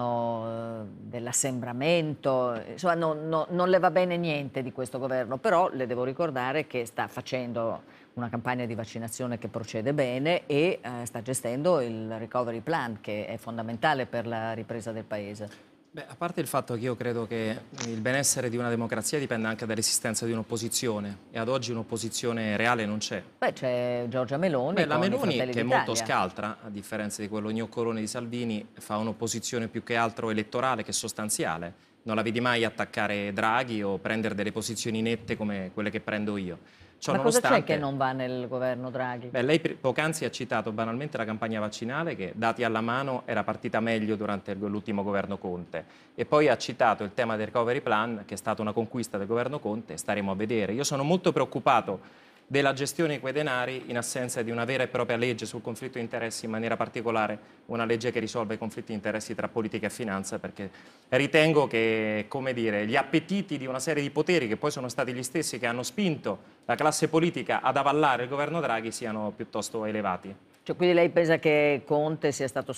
governo eh, dell'assembramento, insomma non, non, non le va bene niente di questo governo, però le devo ricordare che sta facendo una campagna di vaccinazione che procede bene e eh, sta gestendo il recovery plan che è fondamentale per la ripresa del paese. Beh, a parte il fatto che io credo che il benessere di una democrazia dipenda anche dall'esistenza di un'opposizione e ad oggi un'opposizione reale non c'è. Beh, c'è Giorgia Meloni. Beh, la Meloni che è molto scaltra, a differenza di quello gnoccolone di Salvini, fa un'opposizione più che altro elettorale che sostanziale non la vedi mai attaccare Draghi o prendere delle posizioni nette come quelle che prendo io. Ciò Ma cosa c'è che non va nel governo Draghi? Beh, lei poc'anzi ha citato banalmente la campagna vaccinale che, dati alla mano, era partita meglio durante l'ultimo governo Conte. E poi ha citato il tema del recovery plan, che è stata una conquista del governo Conte, staremo a vedere. Io sono molto preoccupato della gestione di quei denari in assenza di una vera e propria legge sul conflitto di interessi, in maniera particolare una legge che risolve i conflitti di interessi tra politica e finanza, perché ritengo che dire, gli appetiti di una serie di poteri, che poi sono stati gli stessi che hanno spinto la classe politica ad avallare il governo Draghi, siano piuttosto elevati. Cioè, quindi lei pensa che Conte sia stato